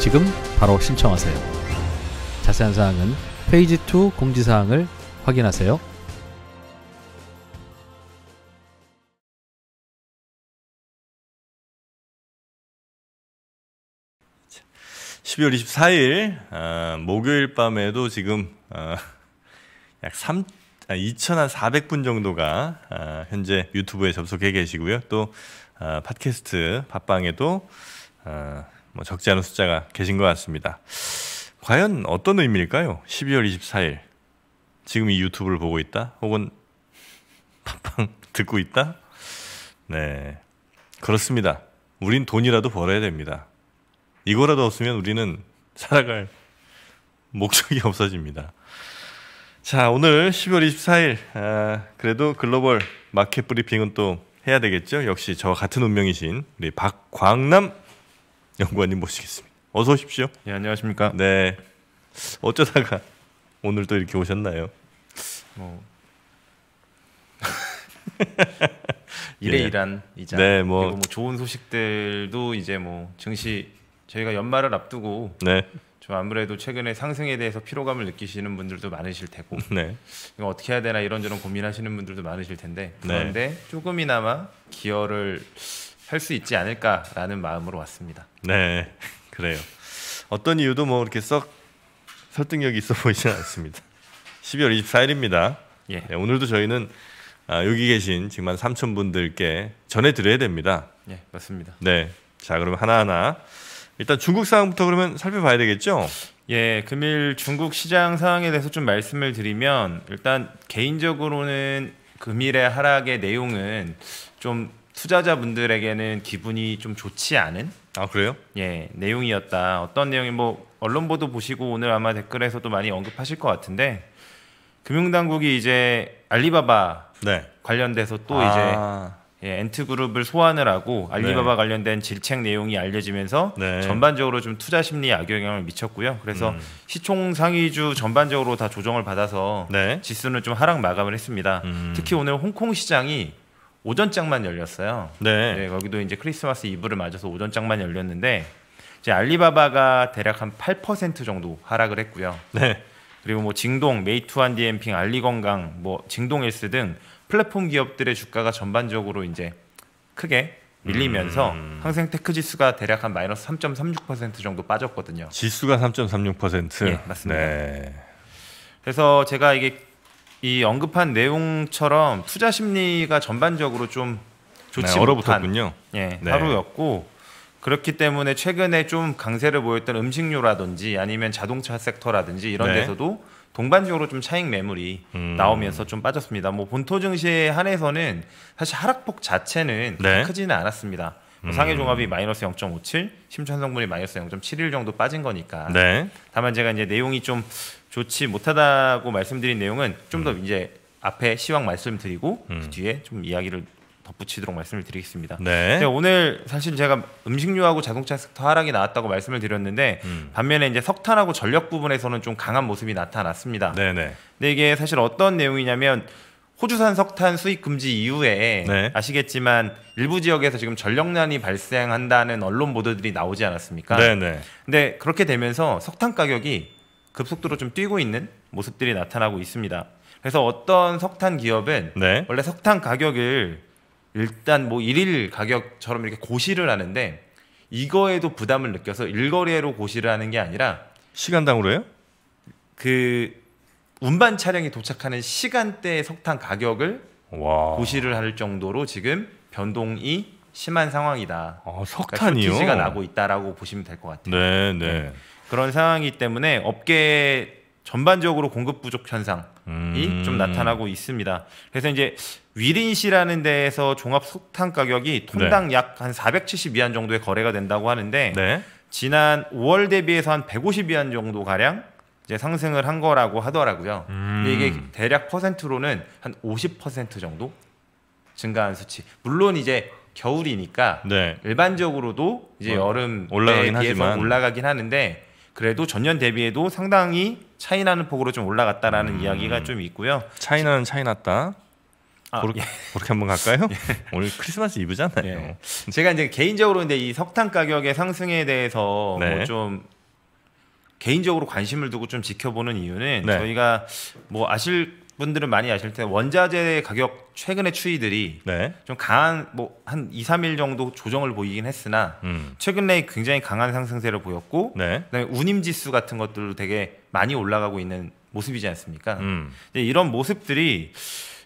지금 바로 신청하세요. 자세한 사항은 페이지 2 공지사항을 확인하세요. 십이월이십일 어, 목요일 밤에도 지금 어, 약 3, 2,400분 아, 정도가 어, 현재 유튜브에 접속해 계시고요. 또 어, 팟캐스트 팟빵에도 어, 뭐 적지 않은 숫자가 계신 것 같습니다. 과연 어떤 의미일까요? 12월 24일 지금 이 유튜브를 보고 있다, 혹은 팟팡 듣고 있다. 네, 그렇습니다. 우린 돈이라도 벌어야 됩니다. 이거라도 없으면 우리는 살아갈 목적이 없어집니다. 자, 오늘 12월 24일 아, 그래도 글로벌 마켓 브리핑은 또 해야 되겠죠. 역시 저와 같은 운명이신 우리 박광남 연구원님 모시겠습니다. 어서 오십시오. 예, 안녕하십니까? 네. 어쩌다가 오늘 또 이렇게 오셨나요? 뭐 일에 예. 일 이자. 네, 뭐... 그리고 뭐 좋은 소식들도 이제 뭐 증시 저희가 연말을 앞두고 네. 좀 아무래도 최근에 상승에 대해서 피로감을 느끼시는 분들도 많으실 테고 네. 이거 어떻게 해야 되나 이런저런 고민하시는 분들도 많으실 텐데 네. 그런데 네. 조금이나마 기여를 할수 있지 않을까라는 마음으로 왔습니다. 네, 그래요. 어떤 이유도 뭐 이렇게 썩 설득력이 있어 보이진 않습니다. 12월 24일입니다. 예. 네, 오늘도 저희는 아, 여기 계신 지금 3천 분들께 전해드려야 됩니다. 예, 맞습니다. 네, 자 그럼 하나하나 일단 중국 상황부터 그러면 살펴봐야 되겠죠? 예, 금일 중국 시장 상황에 대해서 좀 말씀을 드리면 일단 개인적으로는 금일의 하락의 내용은 좀 투자자분들에게는 기분이 좀 좋지 않은 아 그래요? 예 내용이었다. 어떤 내용이 뭐 언론 보도 보시고 오늘 아마 댓글에서도 많이 언급하실 것 같은데 금융당국이 이제 알리바바 네. 관련돼서 또 아. 이제 예, 엔트 그룹을 소환을 하고 알리바바 네. 관련된 질책 내용이 알려지면서 네. 전반적으로 좀 투자 심리에 악영향을 미쳤고요. 그래서 음. 시총 상위주 전반적으로 다 조정을 받아서 네. 지수는 좀 하락 마감을 했습니다. 음. 특히 오늘 홍콩 시장이 오전장만 열렸어요. 네. 네. 거기도 이제 크리스마스 이브를 맞아서 오전장만 열렸는데 이제 알리바바가 대략 한 8% 정도 하락을 했고요. 네. 그리고 뭐 징동, 메이투안 디엠핑, 알리건강, 뭐징동일등 플랫폼 기업들의 주가가 전반적으로 이제 크게 밀리면서 음. 항생 테크 지수가 대략 한 마이너스 3.36% 정도 빠졌거든요. 지수가 3.36%. 예, 맞습니다. 네. 그래서 제가 이게 이 언급한 내용처럼 투자 심리가 전반적으로 좀 좋지 네, 얼어군요 예, 네. 하루였고 그렇기 때문에 최근에 좀 강세를 보였던 음식료라든지 아니면 자동차 섹터라든지 이런 네. 데서도 동반적으로 좀 차익 매물이 음. 나오면서 좀 빠졌습니다. 뭐 본토 증시에 한해서는 사실 하락폭 자체는 네. 크지는 않았습니다. 뭐 음. 상해 종합이 마이너스 0.57, 심천성분이 마이너스 0.71 정도 빠진 거니까. 네. 다만 제가 이제 내용이 좀 좋지 못하다고 말씀드린 내용은 좀더 음. 이제 앞에 시황 말씀드리고 그 음. 그 뒤에 좀 이야기를 덧붙이도록 말씀을 드리겠습니다. 네. 오늘 사실 제가 음식료하고 자동차 섹터 하락이 나왔다고 말씀을 드렸는데 음. 반면에 이제 석탄하고 전력 부분에서는 좀 강한 모습이 나타났습니다. 네네. 네. 근데 이게 사실 어떤 내용이냐면 호주산 석탄 수입 금지 이후에 네. 아시겠지만 일부 지역에서 지금 전력난이 발생한다는 언론 보도들이 나오지 않았습니까? 네네. 네. 근데 그렇게 되면서 석탄 가격이 급속도로 좀 뛰고 있는 모습들이 나타나고 있습니다. 그래서 어떤 석탄 기업은 네. 원래 석탄 가격을 일단 뭐 일일 가격처럼 이렇게 고시를 하는데 이거에도 부담을 느껴서 일거리로 고시를 하는 게 아니라 시간당으로요? 그 운반 차량이 도착하는 시간대의 석탄 가격을 와. 고시를 할 정도로 지금 변동이 심한 상황이다. 아, 석탄이요? 그러니까 쇼지가 나고 있다라고 보시면 될 것 같아요. 네, 네. 네. 그런 상황이기 때문에 업계 전반적으로 공급 부족 현상이 음. 좀 나타나고 있습니다. 그래서 이제 위린시라는 데에서 종합 석탄 가격이 통당 네. 약한 470 위안 정도에 거래가 된다고 하는데 네. 지난 5월 대비해서 한150 위안 정도 가량 이제 상승을 한 거라고 하더라고요. 음. 근데 이게 대략 퍼센트로는 한 50% 정도 증가한 수치. 물론 이제 겨울이니까 네. 일반적으로도 이제 어, 여름 에 비해서 하지만. 올라가긴 하는데 그래도 전년 대비에도 상당히 차이나는 폭으로 좀 올라갔다라는 음. 이야기가 좀 있고요. 차이나는 차이났다. 아, 그렇게, 예. 그렇게 한번 갈까요? 예. 오늘 크리스마스 이브잖아요. 예. 제가 이제 개인적으로 근데 이 석탄 가격의 상승에 대해서 뭐 네. 뭐좀 개인적으로 관심을 두고 좀 지켜보는 이유는 네. 저희가 뭐 아실 분들은 많이 아실 텐데 원자재 가격 최근의 추이들이 네. 좀 강한 뭐한 2, 3일 정도 조정을 보이긴 했으나 음. 최근에 굉장히 강한 상승세를 보였고 네. 그다음에 운임 지수 같은 것들도 되게 많이 올라가고 있는 모습이지 않습니까? 음. 이런 모습들이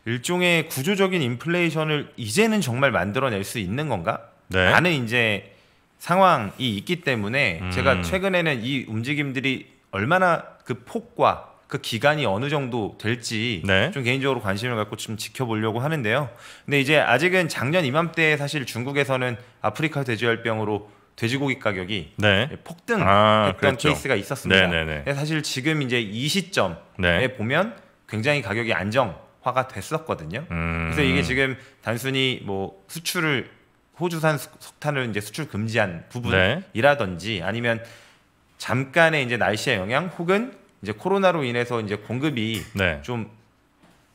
일종의 구조적인 인플레이션을 이제는 정말 만들어낼 수 있는 건가? 네. 라는 이제 상황이 있기 때문에 음. 제가 최근에는 이 움직임들이 얼마나 그 폭과 그 기간이 어느 정도 될지 네. 좀 개인적으로 관심을 갖고 좀 지켜보려고 하는데요. 근데 이제 아직은 작년 이맘때 사실 중국에서는 아프리카 돼지열병으로 돼지고기 가격이 네. 예, 폭등했던 아, 케이스가 있었습니다. 네네네. 네, 네. 사실 지금 이제 이 시점에 네. 보면 굉장히 가격이 안정화가 됐었거든요. 음. 그래서 이게 지금 단순히 뭐 수출을 호주산 석탄을 이제 수출 금지한 네. 부분이라든지 아니면 잠깐의 이제 날씨의 영향 혹은 이제 코로나로 인해서 이제 공급이 네. 좀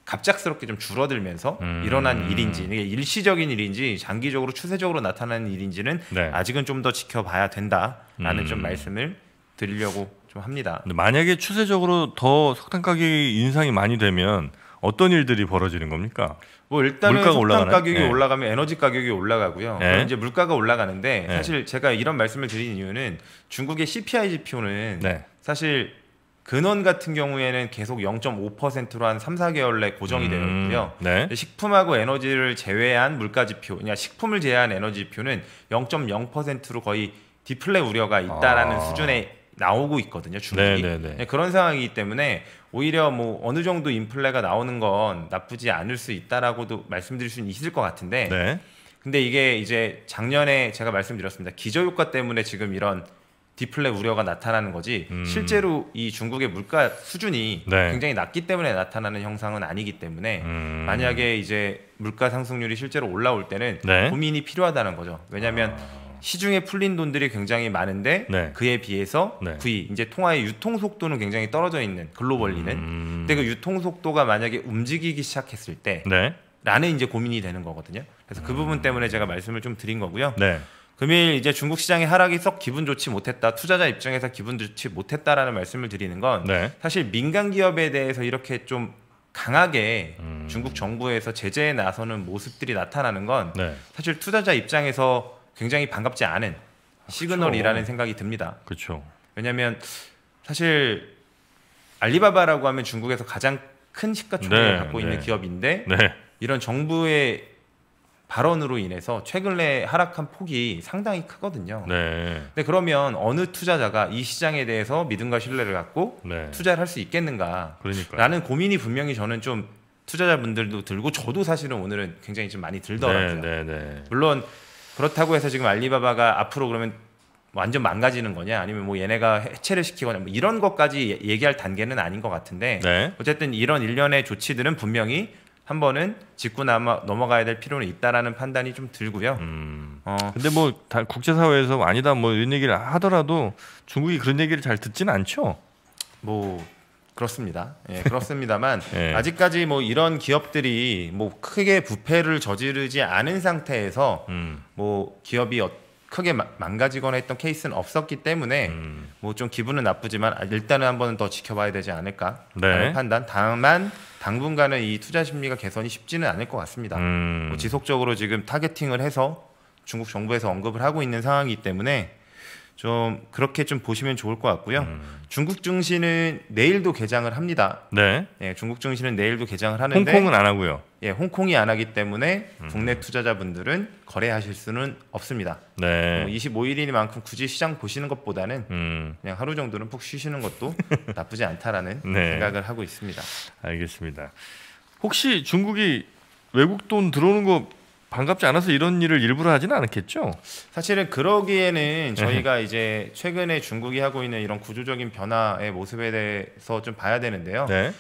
갑작스럽게 좀 줄어들면서 음... 일어난 일인지 이게 일시적인 일인지 장기적으로 추세적으로 나타나는 일인지는 네. 아직은 좀 더 지켜봐야 된다라는 음... 좀 말씀을 드리려고 좀 합니다. 만약에 추세적으로 더 석탄 가격 인상이 많이 되면 어떤 일들이 벌어지는 겁니까? 뭐 일단은 물가가 석탄 올라가나요? 가격이 네. 올라가면 에너지 가격이 올라가고요. 네. 이제 물가가 올라가는데 네. 사실 제가 이런 말씀을 드린 이유는 중국의 CPI 지표는 네. 사실 근원 같은 경우에는 계속 0.5%로 한 3, 4개월 내 고정이 음, 되어 있고요. 네. 식품하고 에너지를 제외한 물가지표, 그러 식품을 제외한 에너지표는 0.0%로 거의 디플레 우려가 있다라는 아. 수준에 나오고 있거든요 주목이 네네네. 네. 네, 그런 상황이기 때문에 오히려 뭐 어느 정도 인플레가 나오는 건 나쁘지 않을 수 있다라고도 말씀드릴 수는 있을 것 같은데 네. 근데 이게 이제 작년에 제가 말씀드렸습니다 기저효과 때문에 지금 이런 디플레 우려가 나타나는 거지 음. 실제로 이 중국의 물가 수준이 네. 굉장히 낮기 때문에 나타나는 형상은 아니기 때문에 음. 만약에 이제 물가 상승률이 실제로 올라올 때는 네. 고민이 필요하다는 거죠. 왜냐하면 아. 시중에 풀린 돈들이 굉장히 많은데 네. 그에 비해서 네. V 이제 통화의 유통 속도는 굉장히 떨어져 있는 글로벌리는 음. 근데 그 유통 속도가 만약에 움직이기 시작했을 때 네. 라는 이제 고민이 되는 거거든요. 그래서 그 부분 음. 때문에 제가 말씀을 좀 드린 거고요. 네. 금일 이제 중국 시장의 하락이 썩 기분 좋지 못했다. 투자자 입장에서 기분 좋지 못했다라는 말씀을 드리는 건 네. 사실 민간 기업에 대해서 이렇게 좀 강하게 음. 중국 정부에서 제재에 나서는 모습들이 나타나는 건 네. 사실 투자자 입장에서 굉장히 반갑지 않은 시그널이라는 그쵸. 생각이 듭니다. 그렇죠. 왜냐하면 사실 알리바바라고 하면 중국에서 가장 큰 시가총액을 네, 갖고 있는 네. 기업인데 네. 이런 정부의 발언으로 인해서 최근에 하락한 폭이 상당히 크거든요. 네. 근데 그러면 어느 투자자가 이 시장에 대해서 믿음과 신뢰를 갖고 네. 투자를 할 수 있겠는가? 그러니까 라는 고민이 분명히 저는 좀 투자자분들도 들고 저도 사실은 오늘은 굉장히 좀 많이 들더라고요. 네, 네, 네, 물론 그렇다고 해서 지금 알리바바가 앞으로 그러면 완전 망가지는 거냐 아니면 뭐 얘네가 해체를 시키거나 뭐 이런 것까지 얘기할 단계는 아닌 것 같은데 네. 어쨌든 이런 일련의 조치들은 분명히 한 번은 짚고 남아, 넘어가야 될 필요는 있다라는 판단이 좀 들고요. 음. 어. 뭐다 국제사회에서 아니다 뭐 이런 얘기를 하더라도 중국이 그런 얘기를 잘 듣지는 않죠. 뭐 그렇습니다. 예, 그렇습니다만 예. 아직까지 뭐 이런 기업들이 뭐 크게 부패를 저지르지 않은 상태에서 음. 뭐 기업이 어, 크게 망가지거나 했던 케이스는 없었기 때문에 음. 뭐좀 기분은 나쁘지만 아, 일단은 한번 더 지켜봐야 되지 않을까 네. 판단. 다만 당분간은 이 투자 심리가 개선이 쉽지는 않을 것 같습니다. 음. 뭐 지속적으로 지금 타겟팅을 해서 중국 정부에서 언급을 하고 있는 상황이기 때문에 좀 그렇게 좀 보시면 좋을 것 같고요. 음. 중국 증시는 내일도 개장을 합니다. 네. 예, 중국 증시는 내일도 개장을 하는데 홍콩은 안 하고요. 예, 홍콩이 안 하기 때문에 음. 국내 투자자분들은 거래하실 수는 없습니다. 네. 25일이니만큼 굳이 시장 보시는 것보다는 음. 그냥 하루 정도는 푹 쉬시는 것도 나쁘지 않다라는 네. 생각을 하고 있습니다. 알겠습니다. 혹시 중국이 외국 돈 들어오는 거 반갑지 않아서 이런 일을 일부러 하지는 않았겠죠. 사실은 그러기에는 네. 저희가 네. 이제 최근에 중국이 하고 있는 이런 구조적인 변화의 모습에 대해서 좀 봐야 되는데요. 네.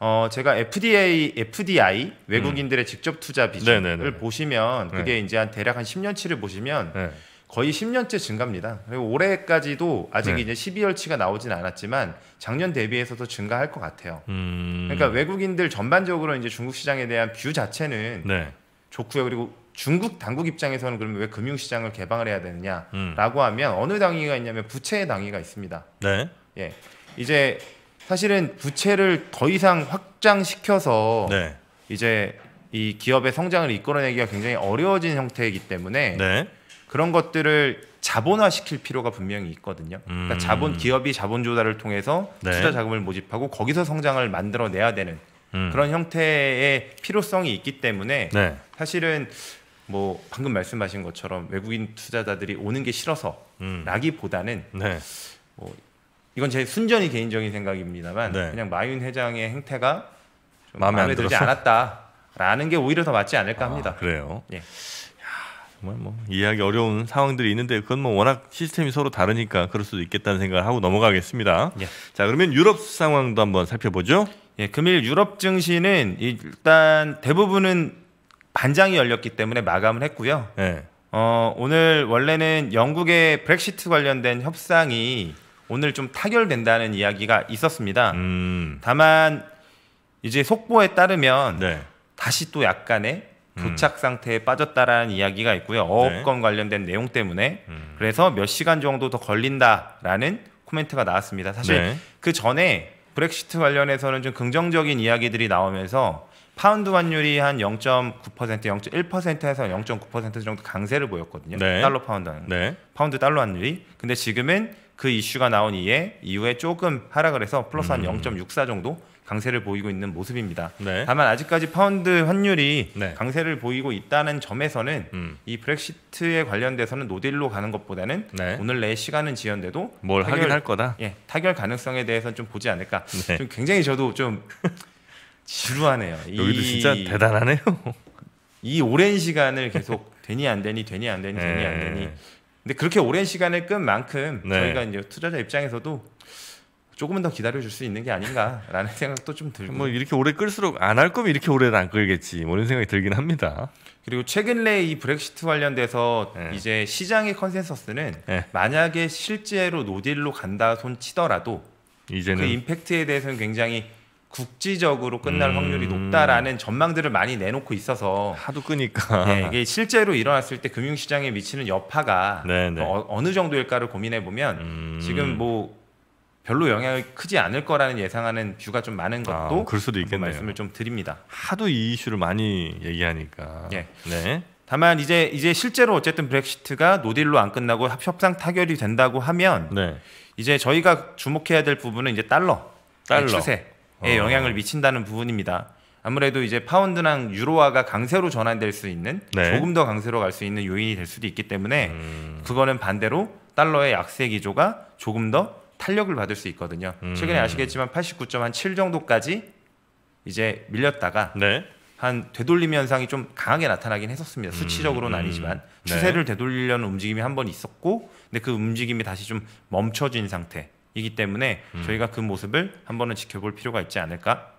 어 제가 FDA FDI 외국인들의 음. 직접 투자 비중을 네네네. 보시면 네. 그게 네. 이제 한 대략 한 10년치를 보시면 네. 거의 10년째 증가입니다. 그리고 올해까지도 아직 네. 이제 12월치가 나오진 않았지만 작년 대비해서도 증가할 것 같아요. 음... 그러니까 외국인들 전반적으로 이제 중국 시장에 대한 뷰 자체는 네. 좋고요. 그리고 중국 당국 입장에서는 그러면 왜 금융시장을 개방을 해야 되느냐라고 음. 하면 어느 당위가 있냐면 부채 의 당위가 있습니다. 네. 예. 이제 사실은 부채를 더 이상 확장시켜서 네. 이제 이 기업의 성장을 이끌어내기가 굉장히 어려워진 형태이기 때문에 네. 그런 것들을 자본화시킬 필요가 분명히 있거든요. 그러니까 음. 그러니까 자본 기업이 자본 조달을 통해서 네. 투자 자금을 모집하고 거기서 성장을 만들어내야 되는 음. 그런 형태의 필요성이 있기 때문에 네. 사실은 뭐 방금 말씀하신 것처럼 외국인 투자자들이 오는 게 싫어서 음. 라기보다는 네. 뭐 이건 제 순전히 개인적인 생각입니다만 네. 그냥 마윤 회장의 행태가 좀 마음에, 마음에 들지 않았다라는 게 오히려 더 맞지 않을까 아, 합니다. 아, 그래요. 예. 정말 뭐 이해하기 어려운 상황들이 있는데 그건 뭐 워낙 시스템이 서로 다르니까 그럴 수도 있겠다는 생각을 하고 넘어가겠습니다. 예. 자 그러면 유럽 상황도 한번 살펴보죠. 예, 금일 유럽 증시는 일단 대부분은 반장이 열렸기 때문에 마감을 했고요. 네. 어, 오늘 원래는 영국의 브렉시트 관련된 협상이 오늘 좀 타결된다는 이야기가 있었습니다. 음. 다만 이제 속보에 따르면 네. 다시 또 약간의 음. 도착 상태에 음. 빠졌다라는 이야기가 있고요. 어업권 네. 관련된 내용 때문에 음. 그래서 몇 시간 정도 더 걸린다라는 코멘트가 나왔습니다. 사실 네. 그 전에 브렉시트 관련해서는 좀 긍정적인 이야기들이 나오면서 파운드 환율이 한 0.9% 0.1%에서 0.9% 정도 강세를 보였거든요. 네. 달러 파운드 네. 파운드 달러 환율이. 근데 지금은 그 이슈가 나온 이에 이후에 조금 하락을 해서 플러스 음. 한0.64 정도 강세를 보이고 있는 모습입니다. 네. 다만 아직까지 파운드 환율이 네. 강세를 보이고 있다는 점에서는 음. 이 브렉시트에 관련돼서는 노딜로 가는 것보다는 네. 오늘 내 시간은 지연돼도 뭘 타결, 하긴 할 거다. 예, 타결 가능성에 대해서는 좀 보지 않을까. 네. 좀 굉장히 저도 좀 지루하네요. 여기도 이... 진짜 대단하네요. 이 오랜 시간을 계속 되니 안 되니 되니 안 되니 되니 안 되니. 네. 근데 그렇게 오랜 시간을 끈 만큼 네. 저희가 이제 투자자 입장에서도 조금은 더 기다려줄 수 있는 게 아닌가라는 생각도 좀 들고 뭐 이렇게 오래 끌수록 안 할 거면 이렇게 오래 안 끌겠지 뭐 이런 생각이 들긴 합니다. 그리고 최근에 이 브렉시트 관련돼서 네. 이제 시장의 컨센서스는 네. 만약에 실제로 노딜로 간다 손 치더라도 이제는 그 임팩트에 대해서는 굉장히 국지적으로 끝날 음... 확률이 높다라는 전망들을 많이 내놓고 있어서 하도 끄니까 네, 이게 실제로 일어났을 때 금융시장에 미치는 여파가 네, 네. 어, 느 정도일까를 고민해 보면 음... 지금 뭐 별로 영향이 크지 않을 거라는 예상하는 뷰가 좀 많은 아, 것도 아, 그럴 수도 있겠네요. 말씀을 좀 드립니다. 하도 이 이슈를 많이 얘기하니까. 네. 네. 다만 이제 이제 실제로 어쨌든 브렉시트가 노딜로 안 끝나고 협상 타결이 된다고 하면 네. 이제 저희가 주목해야 될 부분은 이제 달러, 달러. 네, 추세. 어. 영향을 미친다는 부분입니다. 아무래도 이제 파운드랑 유로화가 강세로 전환될 수 있는 네. 조금 더 강세로 갈 수 있는 요인이 될 수도 있기 때문에 음. 그거는 반대로 달러의 약세 기조가 조금 더 탄력을 받을 수 있거든요. 음. 최근에 아시겠지만 89.7 정도까지 이제 밀렸다가 네. 한 되돌림 현상이 좀 강하게 나타나긴 했었습니다. 수치적으로는 음, 음. 아니지만 네. 추세를 되돌리려는 움직임이 한 번 있었고 근데 그 움직임이 다시 좀 멈춰진 상태. 이기 때문에 음. 저희가 그 모습을 한 번은 지켜볼 필요가 있지 않을까.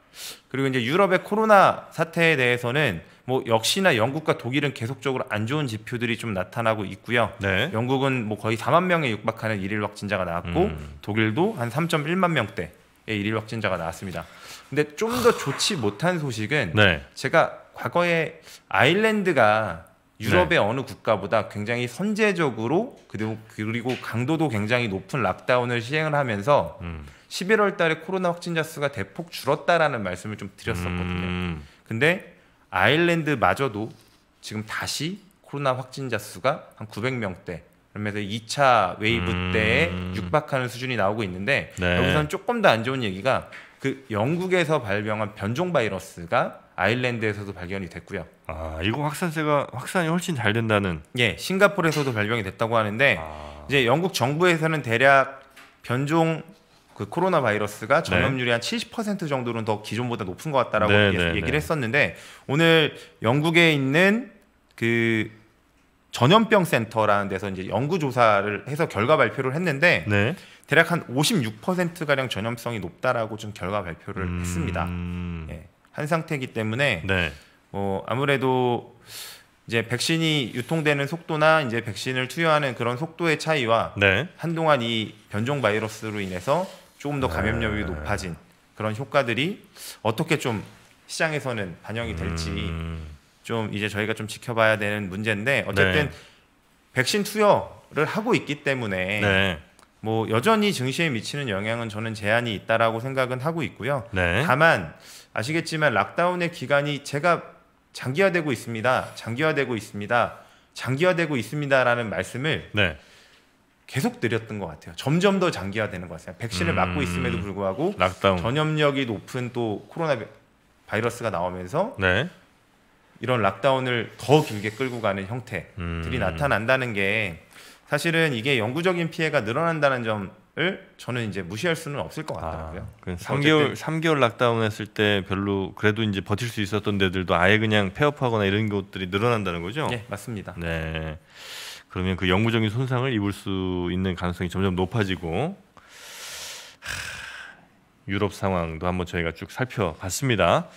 그리고 이제 유럽의 코로나 사태에 대해서는 뭐 역시나 영국과 독일은 계속적으로 안 좋은 지표들이 좀 나타나고 있고요. 네. 영국은 뭐 거의 4만 명에 육박하는 일일 확진자가 나왔고 음. 독일도 한 3.1만 명대의 일일 확진자가 나왔습니다. 근데 좀 더 좋지 못한 소식은 네. 제가 과거에 아일랜드가 유럽의 네. 어느 국가보다 굉장히 선제적으로 그리고, 그리고 강도도 굉장히 높은 락다운을 시행을 하면서 음. 11월 달에 코로나 확진자 수가 대폭 줄었다라는 말씀을 좀 드렸었거든요. 음. 근데 아일랜드마저도 지금 다시 코로나 확진자 수가 한 900명대 그러면서 2차 웨이브 음. 때 육박하는 수준이 나오고 있는데 네. 여기서는 조금 더 안 좋은 얘기가 그 영국에서 발병한 변종 바이러스가 아일랜드에서도 발견이 됐고요. 아, 이거 확산세가 확산이 훨씬 잘 된다는. 예, 싱가포르에서도 발병이 됐다고 하는데 아... 이제 영국 정부에서는 대략 변종 그 코로나 바이러스가 네. 전염률이 네. 한70% 정도는 더 기존보다 높은 것 같다라고 네, 얘기, 네, 네. 를 했었는데 오늘 영국에 있는 그 전염병 센터라는 데서 이제 연구 조사를 해서 결과 발표를 했는데 네. 대략 한 56% 가량 전염성이 높다라고 좀 결과 발표를 음... 했습니다. 예. 한 상태이기 때문에 네. 어, 아무래도 이제 백신이 유통되는 속도나 이제 백신을 투여하는 그런 속도의 차이와 네. 한동안 이 변종 바이러스로 인해서 조금 더 감염력이 네. 높아진 그런 효과들이 어떻게 좀 시장에서는 반영이 될지 음. 좀 이제 저희가 좀 지켜봐야 되는 문제인데 어쨌든 네. 백신 투여를 하고 있기 때문에 네. 뭐 여전히 증시에 미치는 영향은 저는 제한이 있다라고 생각은 하고 있고요. 네. 다만 아시겠지만 락다운의 기간이 제가 장기화되고 있습니다. 장기화되고 있습니다. 장기화되고 있습니다라는 말씀을 네. 계속 드렸던 것 같아요. 점점 더 장기화되는 것 같아요. 백신을 음... 맞고 있음에도 불구하고 락다운. 전염력이 높은 또 코로나 바이러스가 나오면서 네. 이런 락다운을 더 길게 끌고 가는 형태들이 음... 나타난다는 게 사실은 이게 영구적인 피해가 늘어난다는 점을 저는 이제 무시할 수는 없을 것 같더라고요. 아, 3개월 3개월 락다운 했을 때 별로 그래도 이제 버틸 수 있었던 데들도 아예 그냥 폐업하거나 이런 것들이 늘어난다는 거죠. 네, 맞습니다. 네. 그러면 그 영구적인 손상을 입을 수 있는 가능성이 점점 높아지고 유럽 상황도 한번 저희가 쭉 살펴봤습니다.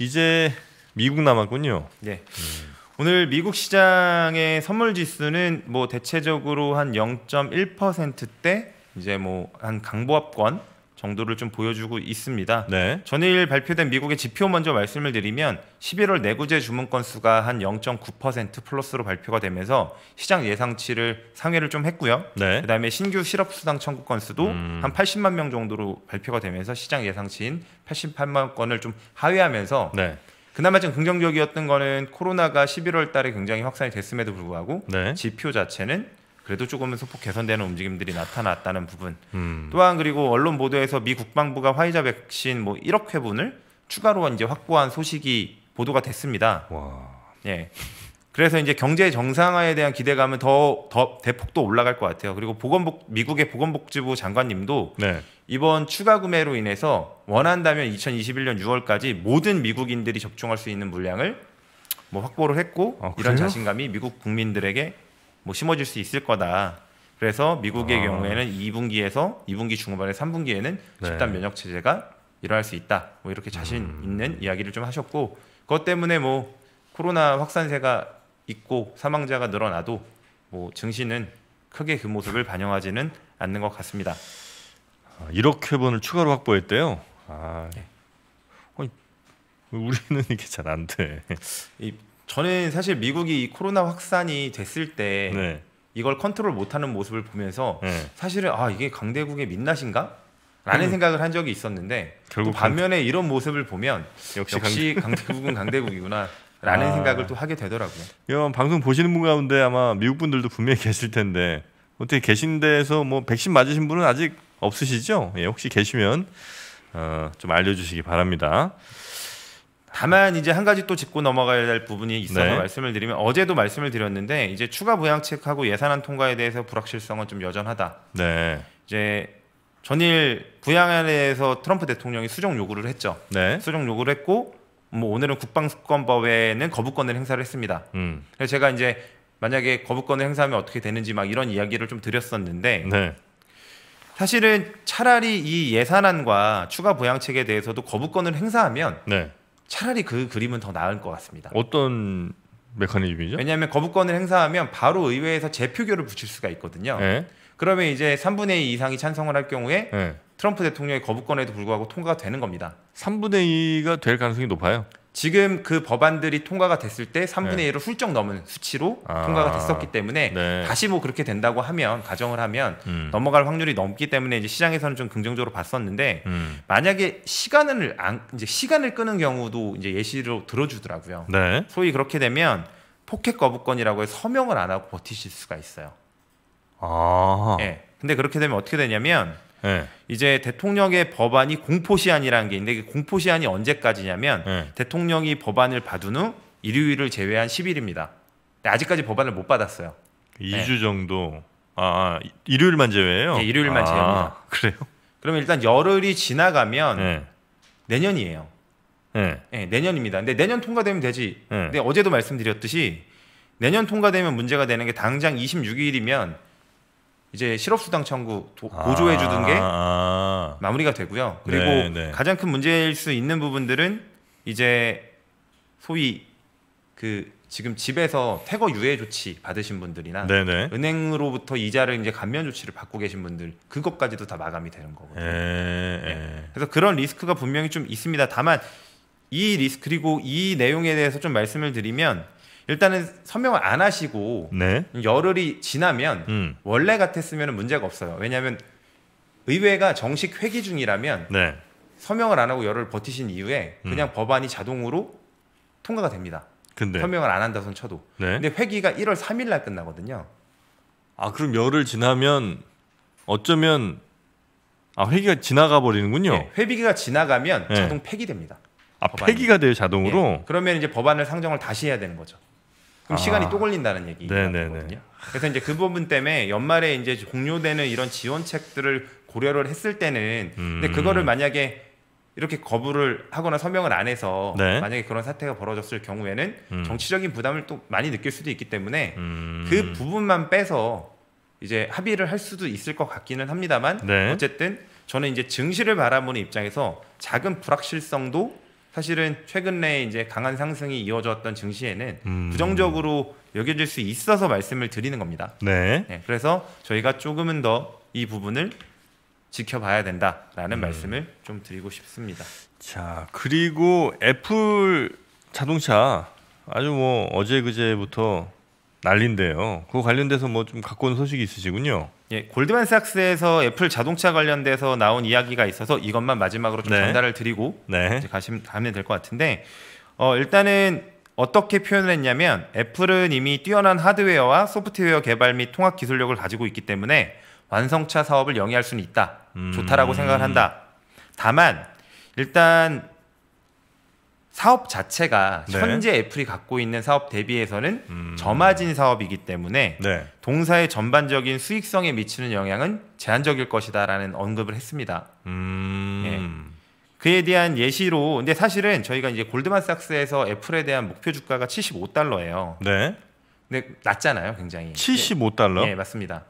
이제 미국 남았군요. 네. 음. 오늘 미국 시장의 선물 지수는 뭐 대체적으로 한 0.1%대 이제 뭐 한 강보합권 정도를 좀 보여주고 있습니다. 네. 전일 발표된 미국의 지표 먼저 말씀을 드리면 11월 내구재 주문 건수가 한 0.9% 플러스로 발표가 되면서 시장 예상치를 상회를 좀 했고요. 네. 그다음에 신규 실업 수당 청구 건수도 음. 한 80만 명 정도로 발표가 되면서 시장 예상치인 88만 건을 좀 하회하면서 네. 그나마 좀 긍정적이었던 거는 코로나가 11월 달에 굉장히 확산이 됐음에도 불구하고 네. 지표 자체는 그래도 조금은 소폭 개선되는 움직임들이 나타났다는 부분. 음. 또한 그리고 언론 보도에서 미 국방부가 화이자 백신 뭐 1억 회분을 추가로 이제 확보한 소식이 보도가 됐습니다. 와. 예. 그래서 이제 경제 정상화에 대한 기대감은 더, 더 대폭 또 올라갈 것 같아요. 그리고 보건복, 미국의 보건복지부 장관님도 네. 이번 추가 구매로 인해서 원한다면 2021년 6월까지 모든 미국인들이 접종할 수 있는 물량을 뭐 확보를 했고 아, 이런 자신감이 미국 국민들에게 뭐 심어질 수 있을 거다. 그래서 미국의 아. 경우에는 2분기에서 2분기 중반에 3분기에는 네. 집단 면역 체제가 일어날 수 있다. 뭐 이렇게 자신 음. 있는 음. 이야기를 좀 하셨고 그것 때문에 뭐 코로나 확산세가 있고 사망자가 늘어나도 뭐 증시는 크게 그 모습을 반영하지는 않는 것 같습니다. 아, 이렇게 번을 추가로 확보했대요. 아, 네. 아니, 어, 우리는 이게 잘 안 돼. 이, 저는 사실 미국이 코로나 확산이 됐을 때 네. 이걸 컨트롤 못하는 모습을 보면서 네. 사실은 아 이게 강대국의 민낯인가? 라는 음. 생각을 한 적이 있었는데 결국 반면에 이런 모습을 보면 역시, 역시 강대... 강대국은 강대국이구나 라는 아. 생각을 또 하게 되더라고요. 이 방송 보시는 분 가운데 아마 미국 분들도 분명히 계실 텐데 어떻게 계신 데에서 뭐 백신 맞으신 분은 아직 없으시죠? 예, 혹시 계시면 어, 좀 알려주시기 바랍니다. 다만 이제 한 가지 또 짚고 넘어가야 할 부분이 있어서 네. 말씀을 드리면 어제도 말씀을 드렸는데 이제 추가 보양책하고 예산안 통과에 대해서 불확실성은 좀 여전하다. 네. 이제 전일 부양안에 대해서 트럼프 대통령이 수정 요구를 했죠. 네. 수정 요구를 했고 뭐 오늘은 국방수권법에는 거부권을 행사를 했습니다. 음. 그래서 제가 이제 만약에 거부권을 행사하면 어떻게 되는지 막 이런 이야기를 좀 드렸었는데 네. 사실은 차라리 이 예산안과 추가 보양책에 대해서도 거부권을 행사하면 네. 차라리 그 그림은 더 나을 것 같습니다. 어떤 메커니즘이죠? 왜냐하면 거부권을 행사하면 바로 의회에서 재표결을 붙일 수가 있거든요. 네. 그러면 이제 3분의 2 이상이 찬성을 할 경우에 네. 트럼프 대통령의 거부권에도 불구하고 통과가 되는 겁니다. 3분의 2가 될 가능성이 높아요. 지금 그 법안들이 통과가 됐을 때 3분의 네. 1을 훌쩍 넘은 수치로 아, 통과가 됐었기 때문에 네. 다시 뭐 그렇게 된다고 하면 가정을 하면 음. 넘어갈 확률이 넘기 때문에 이제 시장에서는 좀 긍정적으로 봤었는데 음. 만약에 시간을 안 이제 시간을 끄는 경우도 이제 예시로 들어주더라고요. 네. 소위 그렇게 되면 포켓 거부권이라고 해서 서명을 안 하고 버티실 수가 있어요. 아. 예. 네. 근데 그렇게 되면 어떻게 되냐면 네. 이제 대통령의 법안이 공포시한이라는 게 있는데 공포시한이 언제까지냐면 네. 대통령이 법안을 받은 후 일요일을 제외한 10일입니다. 아직까지 법안을 못 받았어요. 2주 네. 정도. 아, 아, 일요일만 제외해요 네, 일요일만 아, 제외입니다. 그래요? 그러면 일단 열흘이 지나가면 내년이에요. 네. 내년입니다. 근데 내년 통과되면 되지. 근데 어제도 말씀드렸듯이 내년 통과되면 문제가 되는 게 당장 26일이면 이제 실업수당 청구 도, 아. 보조해 주던 게 마무리가 되고요. 그리고 네, 네. 가장 큰 문제일 수 있는 부분들은 이제 소위 그 지금 집에서 퇴거 유예 조치 받으신 분들이나 네네. 네. 은행으로부터 이자를 이제 감면 조치를 받고 계신 분들 그것까지도 다 마감이 되는 거거든요. 에, 네. 그래서 그런 리스크가 분명히 좀 있습니다. 다만 이 리스크 그리고 이 내용에 대해서 좀 말씀을 드리면 일단은 서명을 안 하시고 네. 열흘이 지나면 음. 원래 같았으면 문제가 없어요. 왜냐하면 의회가 정식 회기 중이라면 네. 서명을 안 하고 열흘 버티신 이후에 그냥 음. 법안이 자동으로 통과가 됩니다. 근데. 서명을 안 한다 손 쳐도. 네. 근데 회기가 1월 3일 날 끝나거든요. 아 그럼 열흘 지나면 어쩌면 아 회기가 지나가 버리는군요. 네, 회기가 지나가면 예. 자동 폐기됩니다. 아 폐기가 돼요 자동으로? 예, 그러면 이제 법안을 상정을 다시 해야 되는 거죠. 그럼 아. 시간이 또 걸린다는 얘기거든요. 그래서 이제 그 부분 때문에 연말에 이제 공유되는 이런 지원책들을 고려를 했을 때는 음. 근데 그거를 음. 만약에 이렇게 거부를 하거나 서명을 안 해서 네. 만약에 그런 사태가 벌어졌을 경우에는 음. 정치적인 부담을 또 많이 느낄 수도 있기 때문에 음. 그 부분만 빼서 이제 합의를 할 수도 있을 것 같기는 합니다만 네. 어쨌든 저는 이제 증시를 바라보는 입장에서 작은 불확실성도 사실은 최근에 이제 강한 상승이 이어졌던 증시에는 음. 부정적으로 여겨질 수 있어서 말씀을 드리는 겁니다. 네. 네 그래서 저희가 조금은 더 이 부분을 지켜봐야 된다라는 음. 말씀을 좀 드리고 싶습니다. 자, 그리고 애플 자동차 아주 뭐 어제 그제부터 난린데요. 그거 관련돼서 뭐 좀 갖고 온 소식이 있으시군요. 예, 골드만삭스에서 애플 자동차 관련돼서 나온 이야기가 있어서 이것만 마지막으로 좀 네. 전달을 드리고 네. 이제 가시면 면될 것 같은데 어, 일단은 어떻게 표현을 했냐면 애플은 이미 뛰어난 하드웨어와 소프트웨어 개발 및 통합 기술력을 가지고 있기 때문에 완성차 사업을 영위할 수는 있다. 음... 좋다라고 생각을 한다. 다만 일단 사업 자체가 네. 현재 애플이 갖고 있는 사업 대비해서는 음. 저마진 사업이기 때문에 네. 동사의 전반적인 수익성에 미치는 영향은 제한적일 것이다라는 언급을 했습니다. 음. 예. 그에 대한 예시로 근데 사실은 저희가 이제 골드만삭스에서 애플에 대한 목표 주가가 75달러예요. 네. 근데 낮잖아요, 굉장히. 75달러? 예, 예 맞습니다.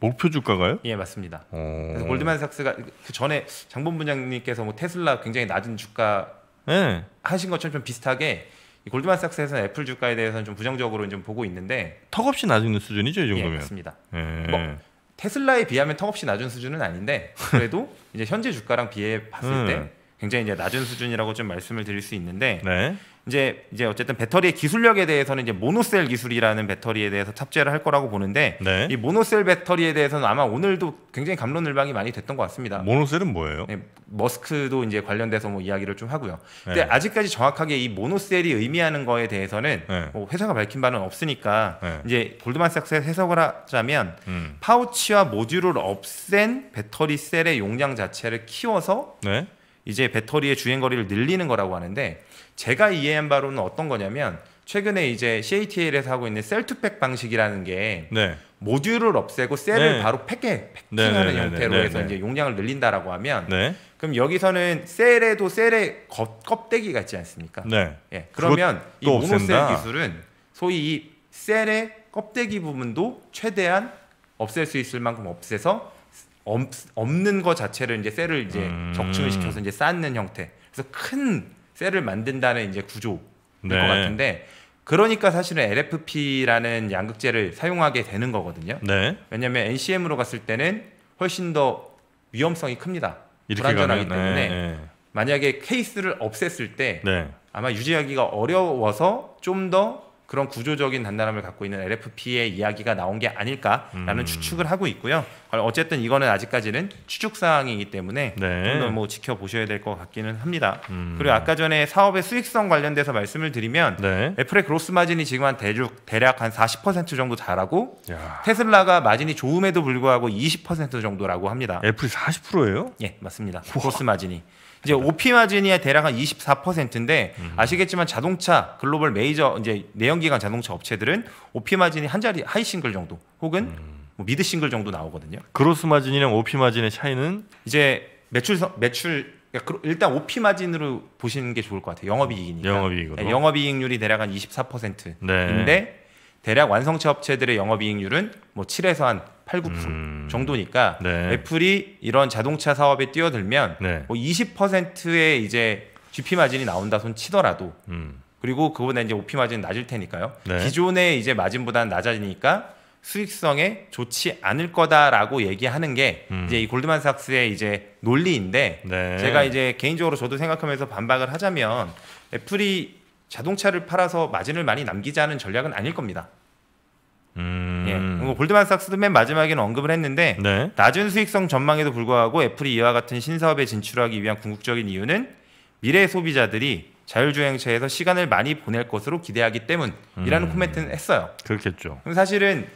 목표 주가가요? 예 맞습니다. 오... 어. 그래서 골드만삭스가 그 전에 장본 부장님께서 뭐 테슬라 굉장히 낮은 주가 네. 하신 것처럼 좀 비슷하게 골드만삭스에서는 애플 주가에 대해서는 좀 부정적으로 좀 보고 있는데 턱없이 낮은 수준이죠 이 예, 정도면. 예, 맞습니다. 예. 뭐 테슬라에 비하면 턱없이 낮은 수준은 아닌데 그래도 이제 현재 주가랑 비해 봤을 음. 때 굉장히 이제 낮은 수준이라고 좀 말씀을 드릴 수 있는데 네. 이제 이제 어쨌든 배터리의 기술력에 대해서는 이제 모노셀 기술이라는 배터리에 대해서 탑재를 할 거라고 보는데 네. 이 모노셀 배터리에 대해서는 아마 오늘도 굉장히 감론을박이 많이 됐던 것 같습니다. 모노셀은 뭐예요? 네, 머스크도 이제 관련돼서 뭐 이야기를 좀 하고요. 네. 근데 아직까지 정확하게 이 모노셀이 의미하는 거에 대해서는 네. 뭐 회사가 밝힌 바는 없으니까 네. 이제 골드만삭스의 해석을 하자면 음. 파우치와 모듈을 없앤 배터리 셀의 용량 자체를 키워서 이제 배터리의 주행 거리를 늘리는 거라고 하는데 제가 이해한 바로는 어떤 거냐면 최근에 이제 CATL에서 하고 있는 셀투팩 방식이라는 게 네. 모듈을 없애고 셀을 네. 바로 팩에 패킹하는 네, 네, 네, 네, 형태로 해서 이제 용량을 늘린다라고 하면 그럼 여기서는 셀에도 셀의 껍데기가 있지 않습니까? 예. 그러면 이 모노셀 없앤다. 기술은 소위 이 셀의 껍데기 부분도 최대한 없앨 수 있을 만큼 없애서 없, 는거 자체를 이제 셀을 이제 음. 적층을 시켜서 이제 쌓는 형태. 그래서 큰 셀을 만든다는 이제 구조일 네. 것 같은데 그러니까 사실은 LFP라는 양극재를 사용하게 되는 거거든요. 네. 왜냐하면 NCM으로 갔을 때는 훨씬 더 위험성이 큽니다. 불안전하기 가면, 때문에 네, 네. 만약에 케이스를 없앴을 때 네. 아마 유지하기가 어려워서 좀더 그런 구조적인 단단함을 갖고 있는 LFP의 이야기가 나온 게 아닐까라는 음. 추측을 하고 있고요. 어쨌든 이거는 아직까지는 추측 사항이기 때문에 네. 좀더 뭐 지켜보셔야 될 것 같기는 합니다. 음. 그리고 아까 전에 사업의 수익성 관련돼서 말씀을 드리면 네. 애플의 그로스 마진이 지금 한 대륙 대략 한 40% 정도 잘하고 야. 테슬라가 마진이 좋음에도 불구하고 20% 정도라고 합니다. 애플이 40%예요? 예, 맞습니다. 우와. 그로스 마진이. 이제 오피 마진이 대략 한 24%인데 음. 아시겠지만 자동차 글로벌 메이저 이제 내연기관 자동차 업체들은 오피 마진이 한 자리 하이 싱글 정도 혹은 음. 뭐 미드 싱글 정도 나오거든요. 그로스 마진이랑 오피 마진의 차이는 이제 매출 매출 그러니까 일단 오피 마진으로 보시는 게 좋을 것 같아요. 영업이익이니까. 영업이익으로. 네, 영업이익률이 대략 한 24%인데 네. 대략 완성차 업체들의 영업이익률은 뭐 7에서 한 8, 9% 음. 정도니까 네. 애플이 이런 자동차 사업에 뛰어들면 네. 뭐 20%의 이제 GP 마진이 나온다 손 치더라도 음. 그리고 그분다 이제 OP 마진 낮을 테니까요. 네. 기존의 이제 마진보다는 낮아지니까 수익성에 좋지 않을 거다라고 얘기하는 게 음. 이제 이 골드만삭스의 이제 논리인데 네. 제가 이제 개인적으로 저도 생각하면서 반박을 하자면 애플이 자동차를 팔아서 마진을 많이 남기자는 전략은 아닐 겁니다. 음... 예, 골드만삭스도 맨 마지막에는 언급을 했는데 네. 낮은 수익성 전망에도 불구하고 애플이 이와 같은 신사업에 진출하기 위한 궁극적인 이유는 미래 소비자들이 자율주행차에서 시간을 많이 보낼 것으로 기대하기 때문이라는 음... 코멘트는 했어요. 그렇겠죠. 그럼 사실은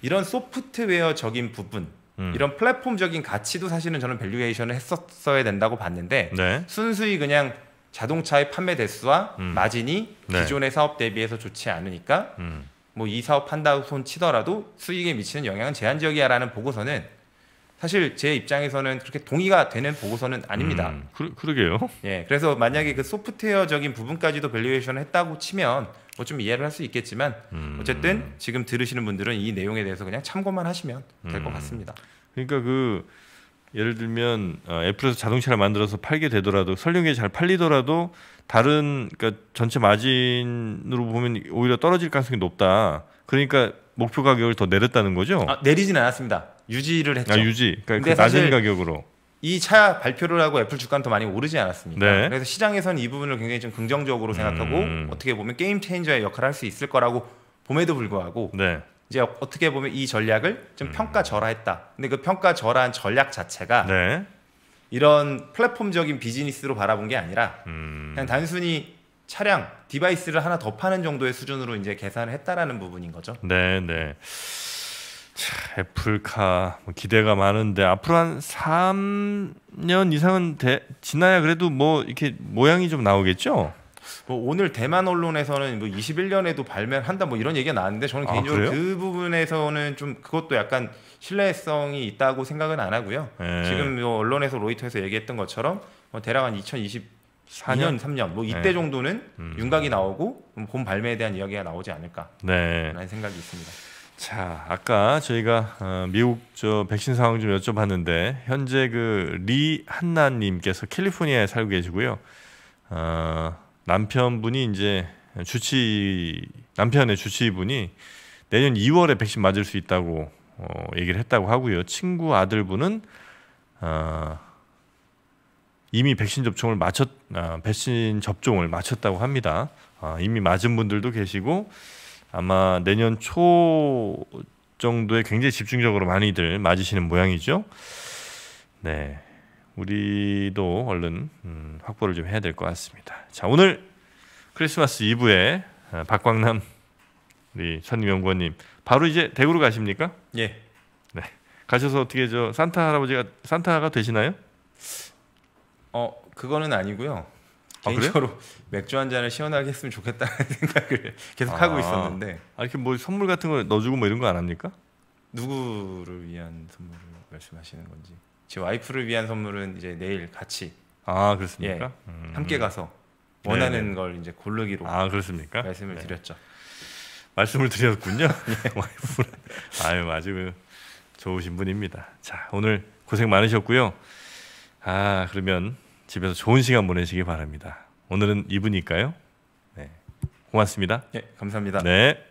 이런 소프트웨어적인 부분, 음. 이런 플랫폼적인 가치도 사실은 저는 밸류에이션을 했었어야 된다고 봤는데 네. 순수히 그냥 자동차의 판매 대수와 음. 마진이 네. 기존의 사업 대비해서 좋지 않으니까 음. 뭐이 사업 한다고 손 치더라도 수익에 미치는 영향은 제한적이야라는 보고서는 사실 제 입장에서는 그렇게 동의가 되는 보고서는 아닙니다. 음, 그러, 그러게요. 예, 그래서 만약에 그 소프트웨어적인 부분까지도 밸류에이션을 했다고 치면 뭐좀 이해를 할 수 있겠지만 음. 어쨌든 지금 들으시는 분들은 이 내용에 대해서 그냥 참고만 하시면 될것 음. 같습니다. 그러니까 그 예를 들면 어, 애플에서 자동차를 만들어서 팔게 되더라도 설계에 잘 팔리더라도 다른 그러니까 전체 마진으로 보면 오히려 떨어질 가능성이 높다. 그러니까 목표 가격을 더 내렸다는 거죠? 아, 내리진 않았습니다. 유지를 했죠. 아, 유지. 그러니까 그 낮은 가격으로. 이 차 발표를 하고 애플 주가는 더 많이 오르지 않았습니다 네. 그래서 시장에서는 이 부분을 굉장히 좀 긍정적으로 생각하고 음. 어떻게 보면 게임 체인저의 역할을 할 수 있을 거라고 봄에도 불구하고 네. 이제 어떻게 보면 이 전략을 좀 음. 평가 절하했다. 근데 그 평가 절한 전략 자체가 네. 이런 플랫폼적인 비즈니스로 바라본 게 아니라 음. 그냥 단순히 차량 디바이스를 하나 더 파는 정도의 수준으로 이제 계산을 했다라는 부분인 거죠. 네, 네. 자, 애플카 뭐 기대가 많은데 앞으로 한 3년 이상은 되, 지나야 그래도 뭐 이렇게 모양이 좀 나오겠죠? 뭐 오늘 대만 언론에서는 뭐 21년에도 발매한다 뭐 이런 얘기가 나왔는데 저는 아, 개인적으로 아, 그 부분에서는 좀 그것도 약간 신뢰성이 있다고 생각은 안 하고요. 예. 지금 뭐 언론에서 로이터에서 얘기했던 것처럼 뭐 대략 한 2024년, 3년 뭐 이때 예. 정도는 음. 윤곽이 나오고 음, 본 발매에 대한 이야기가 나오지 않을까라는 네. 생각이 있습니다. 자, 아까 저희가 어, 미국 저 백신 상황 좀 여쭤봤는데 현재 그 리 한나님께서 캘리포니아에 살고 계시고요. 어, 남편분이 이제 주치 남편의 주치분이 의 내년 2월에 백신 맞을 수 있다고 어, 얘기를 했다고 하고요. 친구 아들분은 어, 이미 백신 접종을 마쳤 어, 백신 접종을 마쳤다고 합니다. 어, 이미 맞은 분들도 계시고 아마 내년 초 정도에 굉장히 집중적으로 많이들 맞으시는 모양이죠. 네. 우리도 얼른 음, 확보를 좀 해야 될 것 같습니다. 자, 오늘 크리스마스 이브에 아, 박광남 우리 선임연구원님 바로 이제 대구로 가십니까? 예. 네. 가셔서 어떻게 저 산타 할아버지가 산타가 되시나요? 어 그거는 아니고요. 아, 개인적으로 그래요? 맥주 한 잔을 시원하게 했으면 좋겠다는 생각을 계속 아, 하고 있었는데. 아 이렇게 뭐 선물 같은 거 넣어주고 뭐 이런 거 안 합니까? 누구를 위한 선물을 말씀하시는 건지. 제 와이프를 위한 선물은 이제 내일 같이. 아 그렇습니까? 예, 음. 함께 가서 원하는 네네. 네. 걸 이제 고르기로. 아 그렇습니까? 말씀을 네. 드렸죠. 말씀을 드렸군요. 와이프 아유 아주 좋으신 분입니다. 자 오늘 고생 많으셨고요. 아 그러면 집에서 좋은 시간 보내시기 바랍니다. 오늘은 이분이니까요. 네, 고맙습니다. 예, 감사합니다. 네.